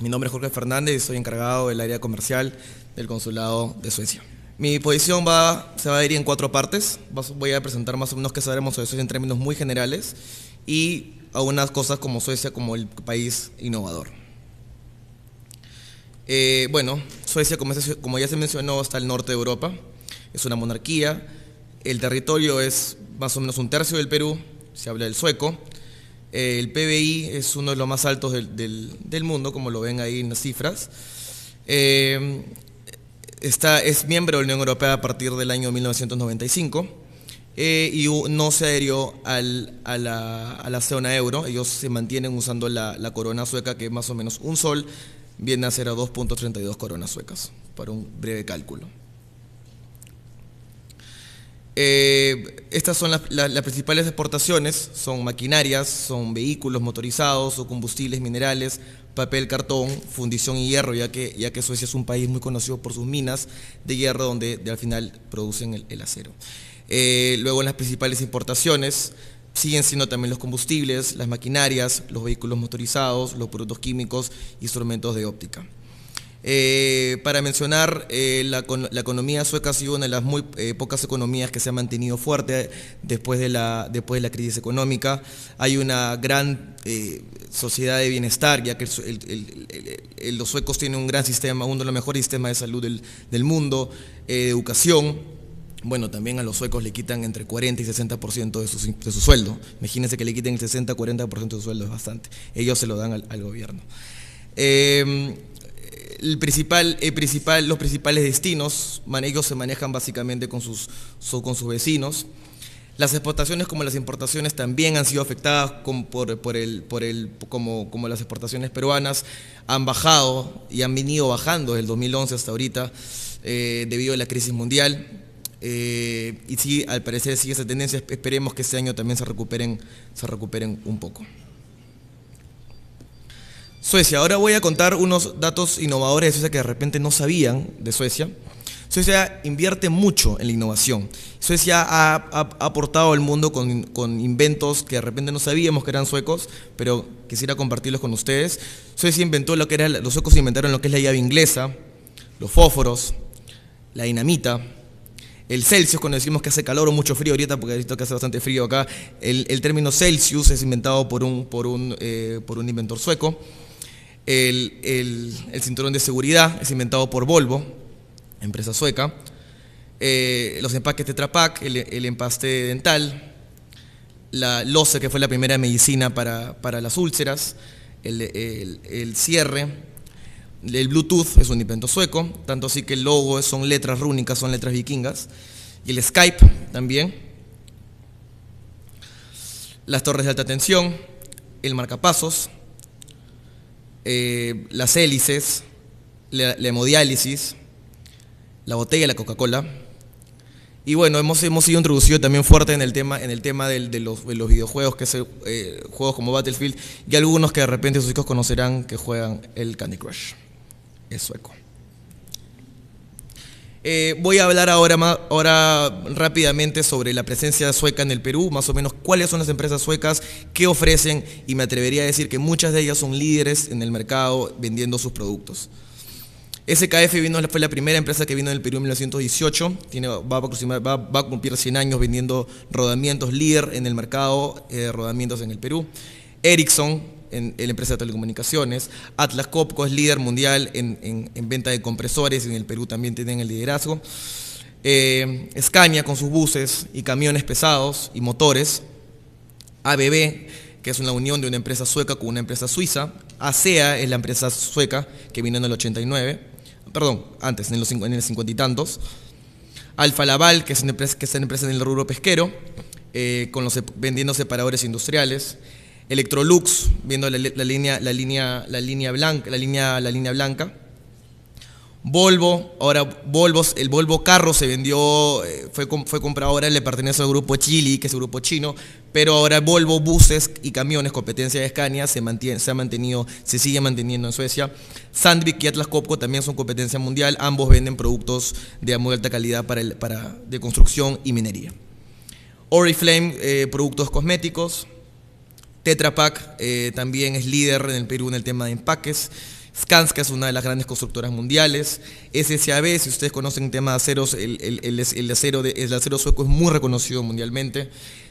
Mi nombre es Jorge Fernández y soy encargado del área comercial del Consulado de Suecia. Mi posición se va a ir en cuatro partes. Voy a presentar más o menos qué sabemos sobre Suecia en términos muy generales y algunas cosas como Suecia como el país innovador. Eh, bueno, Suecia, como ya se mencionó, está al norte de Europa. Es una monarquía. El territorio es más o menos un tercio del Perú. Se habla del sueco. Eh, el PBI es uno de los más altos del, mundo, como lo ven ahí en las cifras. Eh, está, es miembro de la Unión Europea a partir del año 1995 y eh, no se adherió a, la, zona euro. Ellos se mantienen usando la, la, corona sueca, que es más o menos un sol, viene a ser a 2.32 coronas suecas, para un breve cálculo. Eh, estas son las, principales exportaciones, son maquinarias, son vehículos motorizados o combustibles, minerales, papel, cartón, fundición y hierro, ya que, ya que Suecia es un país muy conocido por sus minas de hierro donde al final producen el, acero. Eh, luego las principales importaciones siguen siendo también los combustibles, las maquinarias, los vehículos motorizados, los productos químicos y instrumentos de óptica. Eh, para mencionar, eh, la, economía sueca ha sido una de las muy eh, pocas economías que se ha mantenido fuerte después de la, después de la crisis económica. Hay una gran sociedad de bienestar, ya que los suecos tienen un gran sistema, uno de los mejores sistemas de salud del, mundo, educación. Bueno, también a los suecos le quitan entre 40 y 60% de su, de su sueldo. Imagínense que le quiten el 60-40% de su sueldo, es bastante. Ellos se lo dan al, gobierno. Eh, los principales destinos, ellos se manejan básicamente con sus, con sus vecinos. Las exportaciones como las importaciones también han sido afectadas como, las exportaciones peruanas han bajado y han venido bajando desde el 2011 hasta ahorita eh, debido a la crisis mundial. Eh, y sí, al parecer sigue esa tendencia. Esperemos que este año también se recuperen, se recuperen un poco. Suecia. Ahora voy a contar unos datos innovadores de Suecia que de repente no sabían de Suecia. Suecia invierte mucho en la innovación. Suecia ha, aportado al mundo con, inventos que de repente no sabíamos que eran suecos, pero quisiera compartirlos con ustedes. Suecia inventó lo que era, los suecos inventaron lo que es la llave inglesa, los fósforos, la dinamita, el Celsius, cuando decimos que hace calor o mucho frío ahorita, porque he visto que hace bastante frío acá, el, término Celsius es inventado por un, por un eh, inventor sueco. El, cinturón de seguridad es inventado por Volvo, empresa sueca. Eh, los empaques Tetra Pak, el, empaste dental, la loce, que fue la primera medicina para, las úlceras, el, el, cierre, el Bluetooth es un invento sueco, tanto así que el logo son letras rúnicas, son letras vikingas, y el Skype también, las torres de alta tensión, el marcapasos, eh, las hélices, la, hemodiálisis, la botella de la Coca-Cola. Y bueno, hemos, hemos sido introducidos también fuerte en el tema, en el tema de, los, videojuegos, que se eh, juegos como Battlefield, y algunos que de repente sus hijos conocerán que juegan el Candy Crush. Es sueco. Eh, voy a hablar ahora, ahora rápidamente sobre la presencia sueca en el Perú, más o menos cuáles son las empresas suecas, qué ofrecen y me atrevería a decir que muchas de ellas son líderes en el mercado vendiendo sus productos. SKF vino, fue la primera empresa que vino en el Perú en 1918, tiene, va, a cumplir 100 años vendiendo rodamientos líder en el mercado, eh, rodamientos en el Perú. Ericsson, en, la empresa de telecomunicaciones. Atlas Copco es líder mundial en, venta de compresores, y en el Perú también tienen el liderazgo. Eh, Scania con sus buses y camiones pesados y motores. ABB, que es una unión de una empresa sueca con una empresa suiza. ASEA es la empresa sueca que vino en el 89, perdón, antes, en, los, en el 50 y tantos. Alfa Laval, que es una empresa, que en el rubro pesquero, eh, con los, vendiendo separadores industriales. Electrolux, viendo la, línea, la, línea, la, línea blanca, la, línea, la línea blanca. Volvo, ahora Volvo, el Volvo carro se vendió, eh, fue, comprado ahora, le pertenece al grupo Chili, que es el grupo chino, pero ahora Volvo, buses y camiones, competencia de Scania, se, mantiene, se ha mantenido, se sigue manteniendo en Suecia. Sandvik y Atlas Copco también son competencia mundial, ambos venden productos de muy alta calidad para, para de construcción y minería. Oriflame, eh, productos cosméticos. Tetra Pak eh, también es líder en el Perú en el tema de empaques. Skanska es una de las grandes constructoras mundiales. SSAB, si ustedes conocen el tema de aceros, el, acero, el acero sueco es muy reconocido mundialmente.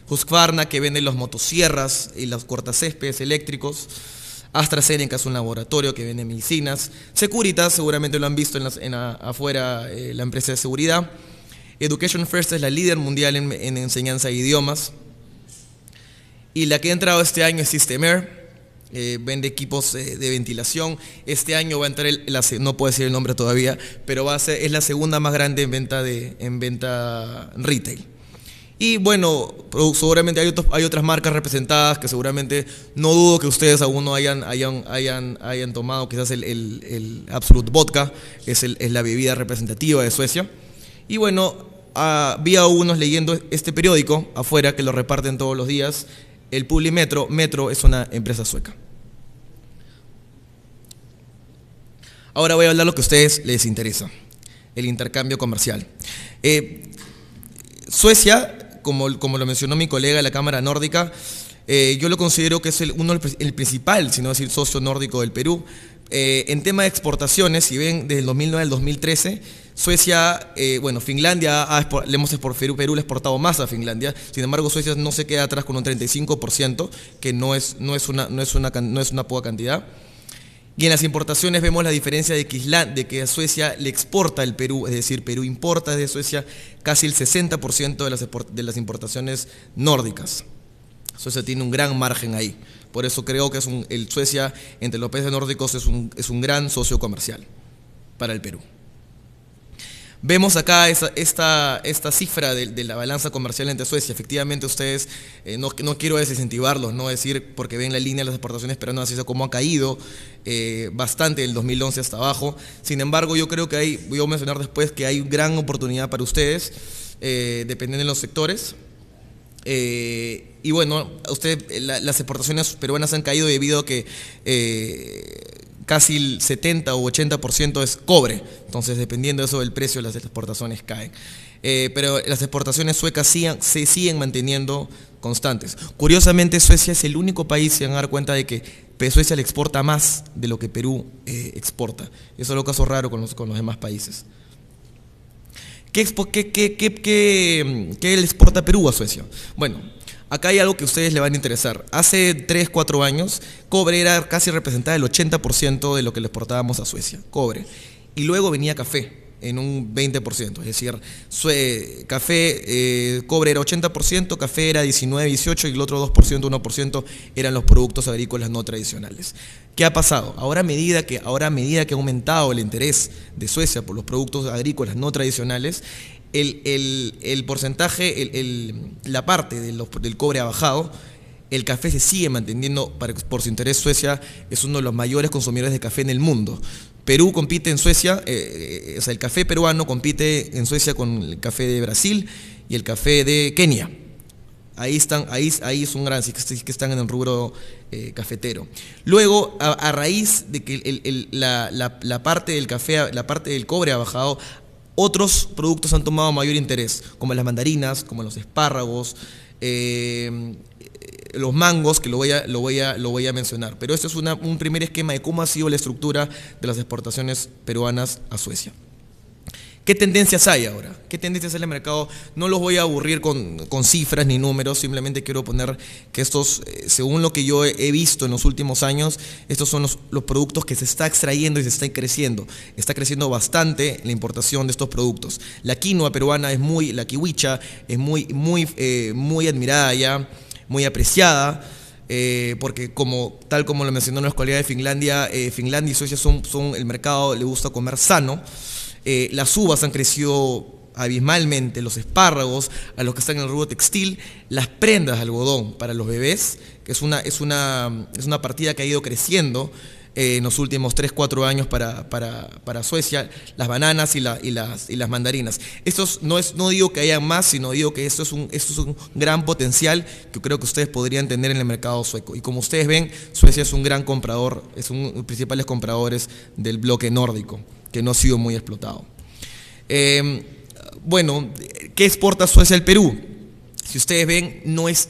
Husqvarna, que vende las motosierras y los cortacéspedes eléctricos. AstraZeneca es un laboratorio que vende medicinas. Securitas, seguramente lo han visto en, afuera, eh, la empresa de seguridad. Education First es la líder mundial en enseñanza de idiomas. Y la que ha entrado este año es Systemair, eh, vende equipos eh, de ventilación. Este año va a entrar, no puedo decir el nombre todavía, pero va es la segunda más grande en venta, de, en venta retail. Y bueno, seguramente hay, hay otras marcas representadas que seguramente no dudo que ustedes aún no hayan, hayan, hayan, hayan tomado. Quizás el, el, Absolute Vodka es, es, la bebida representativa de Suecia. Y bueno, vi a unos leyendo este periódico afuera que lo reparten todos los días el Publimetro, Metro es una empresa sueca. Ahora voy a hablar lo que a ustedes les interesa, el intercambio comercial. Eh, Suecia, como, como, lo mencionó mi colega de la Cámara Nórdica, eh, yo lo considero que es el, uno, el principal, si no decir socio nórdico del Perú. Eh, en tema de exportaciones, si ven, desde el 2009 al 2013, Suecia, eh, bueno, Finlandia, le hemos Perú le ha exportado más a Finlandia, sin embargo Suecia no se queda atrás con un 35%, que no es, no es, una, no es, una, no es una poca cantidad. Y en las importaciones vemos la diferencia de que, a Suecia le exporta el Perú, es decir, Perú importa desde Suecia casi el 60% de las, de las importaciones nórdicas. Suecia tiene un gran margen ahí. Por eso creo que es el Suecia, entre los países nórdicos, es un, es un gran socio comercial para el Perú. Vemos acá esta, esta, cifra de, la balanza comercial entre Suecia. Efectivamente, ustedes, eh, no, no, quiero desincentivarlos, no decir porque ven la línea de las exportaciones peruanas, sido cómo ha caído eh, bastante del 2011 hasta abajo. Sin embargo, yo creo que hay, voy a mencionar después que hay gran oportunidad para ustedes, eh, dependiendo de los sectores. y bueno, usted, las exportaciones peruanas han caído debido a que casi el 70 o 80% es cobre. Entonces, dependiendo eso, del precio las exportaciones caen. Eh, pero las exportaciones suecas se siguen manteniendo constantes. Curiosamente, Suecia es el único país, se van a dar cuenta de que Suecia le exporta más de lo que Perú eh, exporta. Eso es lo caso raro con los, con los demás países. ¿Qué, qué le exporta Perú a Suecia? Bueno, Acá hay algo que a ustedes le van a interesar. Hace 3, 4 años, cobre era casi representada el 80% de lo que le exportábamos a Suecia, cobre. Y luego venía café en un 20%, es decir, café, eh, cobre era 80%, café era 19, 18 y el otro 2%, 1% eran los productos agrícolas no tradicionales. ¿Qué ha pasado? Ahora medida que, ahora a medida que ha aumentado el interés de Suecia por los productos agrícolas no tradicionales, el, porcentaje, la parte del cobre ha bajado. El café se sigue manteniendo, para, por su interés, Suecia es uno de los mayores consumidores de café en el mundo. Perú compite en Suecia, eh, eh, o sea, el café peruano compite en Suecia con el café de Brasil y el café de Kenia. Ahí están, ahí, ahí son grandes, que están en el rubro eh, cafetero. Luego, a, raíz de que la, parte del café, la parte del cobre ha bajado, otros productos han tomado mayor interés, como las mandarinas, como los espárragos, eh, los mangos, que lo voy a, mencionar. Pero este es un primer esquema de cómo ha sido la estructura de las exportaciones peruanas a Suecia. ¿Qué tendencias hay ahora? ¿Qué tendencias hay en el mercado? No los voy a aburrir con, cifras ni números, simplemente quiero poner que estos, eh, según lo que yo he visto en los últimos años, estos son los, productos que se está extrayendo y se está creciendo. Está creciendo bastante la importación de estos productos. La quinoa peruana es muy, la kiwicha es muy, muy, eh, muy admirada ya, muy apreciada. Eh, porque como tal como lo mencionó nuestra colega de Finlandia, Finlandia y Suecia son, son el mercado, le gusta comer sano. Eh, las uvas han crecido abismalmente, los espárragos, a los que están en el rubro textil, las prendas de algodón para los bebés, que es una, es es una partida que ha ido creciendo eh, en los últimos 3, 4 años para, Suecia, las bananas y, y, las, mandarinas. Esto no, es, no digo que haya más, sino digo que esto es, un, esto es un gran potencial que creo que ustedes podrían tener en el mercado sueco. Y como ustedes ven, Suecia es un gran comprador, es uno de los principales compradores del bloque nórdico que no ha sido muy explotado. Em, bueno, ¿qué exporta Suecia al Perú? Si ustedes ven, no es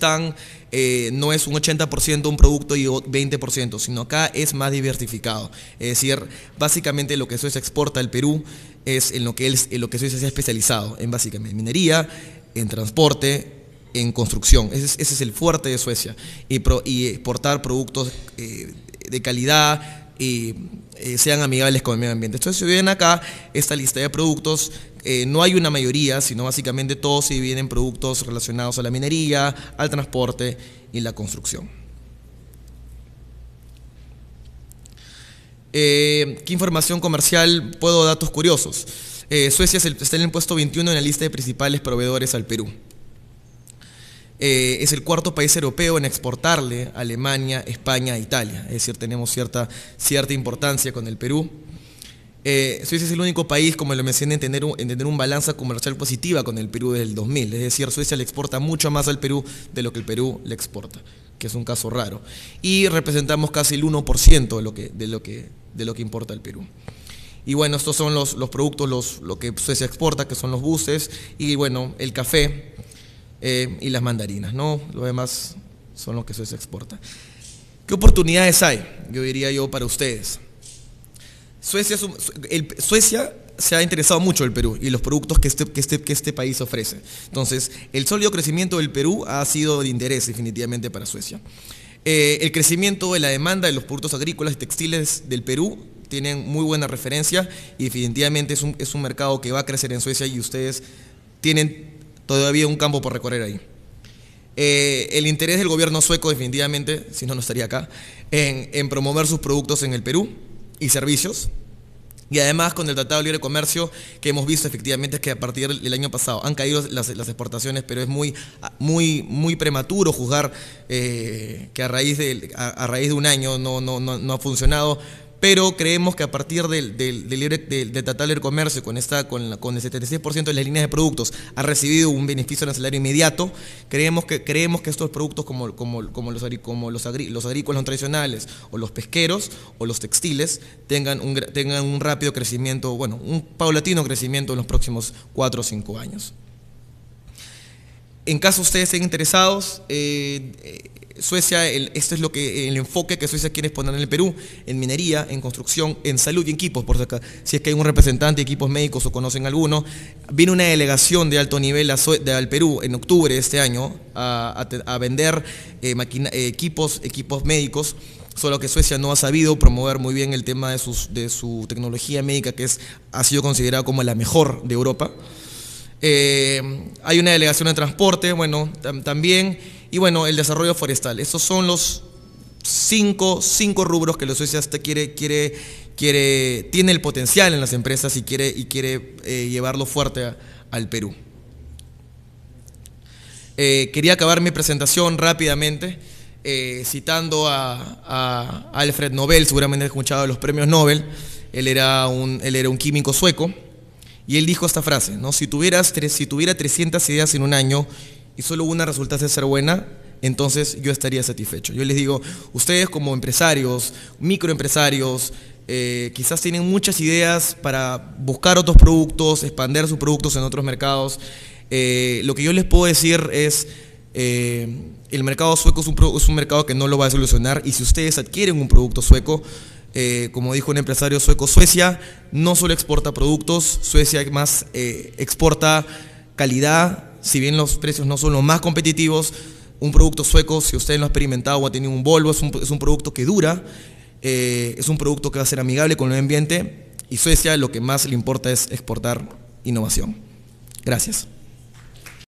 eh, no es un 80% un producto y 20%, sino acá es más diversificado. Es decir, básicamente lo que Suecia exporta al Perú es en lo que, lo que Suecia se ha especializado, en básicamente minería, en transporte, en construcción. Ese es, el fuerte de Suecia. Y, exportar productos eh, de calidad, y eh, sean amigables con el medio ambiente. Entonces, si ven acá esta lista de productos, eh, no hay una mayoría, sino básicamente todos vienen vienen productos relacionados a la minería, al transporte y la construcción. Eh, ¿Qué información comercial puedo datos curiosos? Suecia está en el puesto 21 en la lista de principales proveedores al Perú. Eh, es el cuarto país europeo en exportarle a Alemania, España e Italia. Es decir, tenemos cierta, cierta importancia con el Perú. Suecia eh, Suiza es el único país, como lo mencioné, en tener, un, en balance comercial positiva con el Perú desde el 2000. Es decir, Suecia le exporta mucho más al Perú de lo que el Perú le exporta, que es un caso raro. Y representamos casi el 1% de lo, que, de, lo que, de lo que importa el Perú. Y bueno, estos son los, productos, los, lo que Suecia exporta, que son los buses, y bueno, el café eh, y las mandarinas, ¿no? Lo demás son los que se exporta. ¿Qué oportunidades hay? Yo diría yo para ustedes. Suecia, Suecia se ha interesado mucho el Perú y los productos que este, que, este, que este país ofrece. Entonces, el sólido crecimiento del Perú ha sido de interés definitivamente para Suecia. Eh, el crecimiento de la demanda de los productos agrícolas y textiles del Perú tienen muy buena referencia y definitivamente es un, es un mercado que va a crecer en Suecia y ustedes tienen todavía un campo por recorrer ahí. Eh, el interés del gobierno sueco, definitivamente, si no, no estaría acá, en, promover sus productos en el Perú y servicios, y además con el Tratado de Libre Comercio que hemos visto efectivamente es que a partir del año pasado han caído las, exportaciones, pero es muy, muy, muy prematuro juzgar eh, que a raíz, de, raíz de un año no, no, no ha funcionado pero creemos que a partir del, del, del de Comercio, con, esta, con, el 76% de las líneas de productos, ha recibido un beneficio salario inmediato, creemos que, creemos que estos productos como, como, como, los, como los, los agrícolas tradicionales, o los pesqueros, o los textiles, tengan un, tengan un rápido crecimiento, bueno, un paulatino crecimiento en los próximos 4 o 5 años. En caso ustedes estén interesados, eh, Suecia, este es lo que el enfoque que Suecia quiere poner en el Perú, en minería, en construcción, en salud y en equipos, por si, si es que hay un representante de equipos médicos o conocen alguno. Viene una delegación de alto nivel al Perú en octubre de este año a, vender eh, eh, equipos, equipos médicos solo que Suecia no ha sabido promover muy bien el tema de, su tecnología médica, que es, ha sido considerada como la mejor de Europa. Eh, hay una delegación de transporte, bueno, también y bueno, el desarrollo forestal. esos son los cinco, rubros que la sociedad quiere, quiere, quiere, tiene el potencial en las empresas y quiere, y quiere eh, llevarlo fuerte al Perú. Eh, quería acabar mi presentación rápidamente eh, citando a, Alfred Nobel, seguramente han escuchado los premios Nobel, él era un, él era un químico sueco, y él dijo esta frase, ¿no? si, tuvieras, si tuviera 300 ideas en un año y solo una resultase ser buena, entonces yo estaría satisfecho. Yo les digo, ustedes como empresarios, microempresarios, eh, quizás tienen muchas ideas para buscar otros productos, expandir sus productos en otros mercados. Eh, lo que yo les puedo decir es, eh, el mercado sueco es un, mercado que no lo va a solucionar y si ustedes adquieren un producto sueco, como dijo un empresario sueco, Suecia no solo exporta productos, Suecia más exporta calidad, si bien los precios no son los más competitivos, un producto sueco, si usted lo ha experimentado o ha tenido un Volvo, es un, producto que dura, eh, es un producto que va a ser amigable con el ambiente y Suecia lo que más le importa es exportar innovación. Gracias.